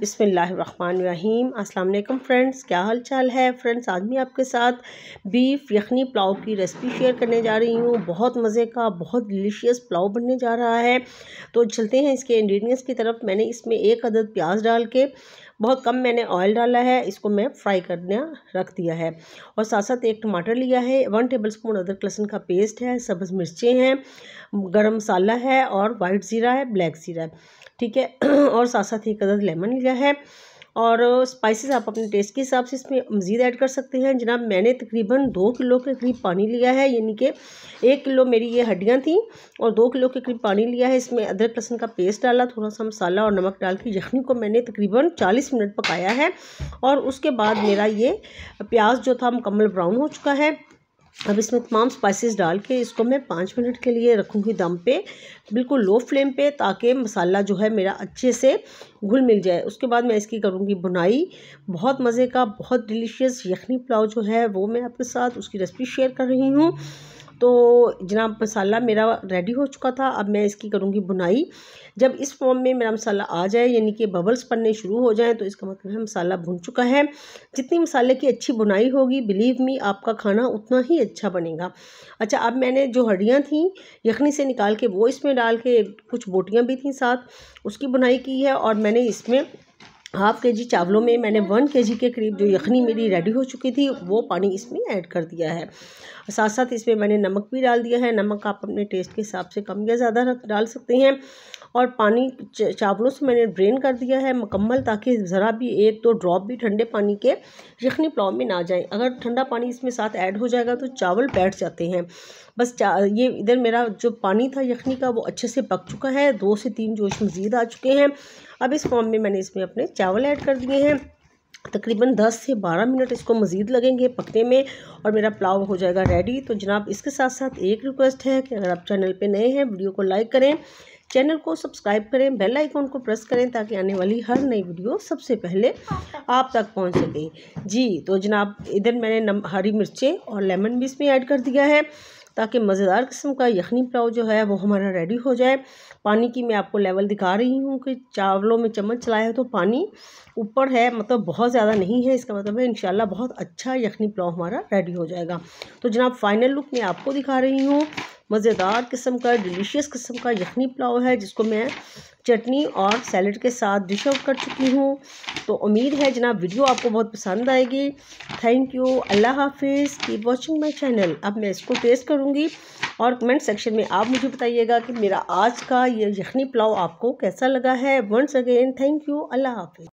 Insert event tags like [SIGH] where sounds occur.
बिसमीम वालेकुम फ्रेंड्स क्या हाल चाल है फ्रेंड्स आज मैं आपके साथ बीफ यखनी पुलाव की रेसिपी शेयर करने जा रही हूँ बहुत मज़े का बहुत डिलीशियस पुलाव बनने जा रहा है तो चलते हैं इसके इंग्रेडिएंट्स की तरफ मैंने इसमें एक अदद प्याज डाल के बहुत कम मैंने ऑयल डाला है इसको मैं फ्राई करने रख दिया है और साथ साथ एक टमाटर लिया है वन टेबल स्पून अदरक लहसुन का पेस्ट है सब्ज़ मिर्चें हैं गर्म मसाला है और वाइट ज़ीरा है ब्लैक ज़ीरा है ठीक है [CLEARS THROAT] और साथ साथ एक अदर लेमन लिया है और स्पाइसेस आप अपने टेस्ट के हिसाब से इसमें मज़ीद ऐड कर सकते हैं जनाब मैंने तकरीबन दो किलो के करीब पानी लिया है यानी कि एक किलो मेरी ये हड्डियाँ थी और दो किलो के करीब पानी लिया है इसमें अदरक लहसन का पेस्ट डाला थोड़ा सा मसाला और नमक डाल के यखनी को मैंने तकरीबन चालीस मिनट पकाया है और उसके बाद मेरा ये प्याज जो था मुकम्मल ब्राउन हो चुका है अब इसमें तमाम स्पाइसेस डाल के इसको मैं पाँच मिनट के लिए रखूँगी दम पे बिल्कुल लो फ्लेम पे ताकि मसाला जो है मेरा अच्छे से घुल मिल जाए उसके बाद मैं इसकी करूँगी बुनाई बहुत मज़े का बहुत डिलीशियस यखनी पुलाव जो है वो मैं आपके साथ उसकी रेसिपी शेयर कर रही हूँ तो जनाब मसाला मेरा रेडी हो चुका था अब मैं इसकी करूँगी बुनाई जब इस फॉर्म में मेरा मसाला आ जाए यानी कि बबल्स पड़ने शुरू हो जाए तो इसका मतलब है मसाला भुन चुका है जितनी मसाले की अच्छी बुनाई होगी बिलीव मी आपका खाना उतना ही अच्छा बनेगा अच्छा अब मैंने जो हड्डियाँ थी यखनी से निकाल के वो इसमें डाल के कुछ बोटियाँ भी थी साथ उसकी बुनाई की है और मैंने इसमें हाफ के जी चावलों में मैंने वन के जी के करीब जो यखनी मेरी रेडी हो चुकी थी वो पानी इसमें ऐड कर दिया है साथ साथ इसमें मैंने नमक भी डाल दिया है नमक आप अपने टेस्ट के हिसाब से कम या ज़्यादा डाल सकते हैं और पानी चावलों से मैंने ड्रेन कर दिया है मुकम्मल ताकि ज़रा भी एक दो तो ड्रॉप भी ठंडे पानी के यखनी पुलाव में ना जाए अगर ठंडा पानी इसमें साथ ऐड हो जाएगा तो चावल बैठ जाते हैं बस ये इधर मेरा जो पानी था यखनी का वो अच्छे से पक चुका है दो से तीन जोश मज़ीद आ चुके हैं अब इस फॉर्म में मैंने इसमें अपने चावल ऐड कर दिए हैं तकरीबन 10 से 12 मिनट इसको मज़ीद लगेंगे पकने में और मेरा पुलाव हो जाएगा रेडी तो जनाब इसके साथ साथ एक रिक्वेस्ट है कि अगर आप चैनल पे नए हैं वीडियो को लाइक करें चैनल को सब्सक्राइब करें बेल आइकॉन को प्रेस करें ताकि आने वाली हर नई वीडियो सबसे पहले आप तक पहुंच सके जी तो जनाब इधर मैंने हरी मिर्चें और लेमन भी इसमें ऐड कर दिया है ताकि मज़ेदार किस्म का यखनी पुलाव जो है वो हमारा रेडी हो जाए पानी की मैं आपको लेवल दिखा रही हूँ कि चावलों में चम्मच चलाया है तो पानी ऊपर है मतलब बहुत ज़्यादा नहीं है इसका मतलब है इन बहुत अच्छा यखनी पुलाव हमारा रेडी हो जाएगा तो जनाब फाइनल लुक मैं आपको दिखा रही हूँ मज़ेदार किस्म का डिलीशियस किस्म का यखनी पुलाव है जिसको मैं चटनी और सैलड के साथ डिश आउट कर चुकी हूँ तो उम्मीद है जनाब वीडियो आपको बहुत पसंद आएगी थैंक यू अल्लाह हाफिज़ कीप वॉचिंग माई चैनल अब मैं इसको टेस्ट करूँगी और कमेंट सेक्शन में आप मुझे बताइएगा कि मेरा आज का ये यखनी पुलाव आपको कैसा लगा है वंस अगेन थैंक यू अल्लाह हाफिज़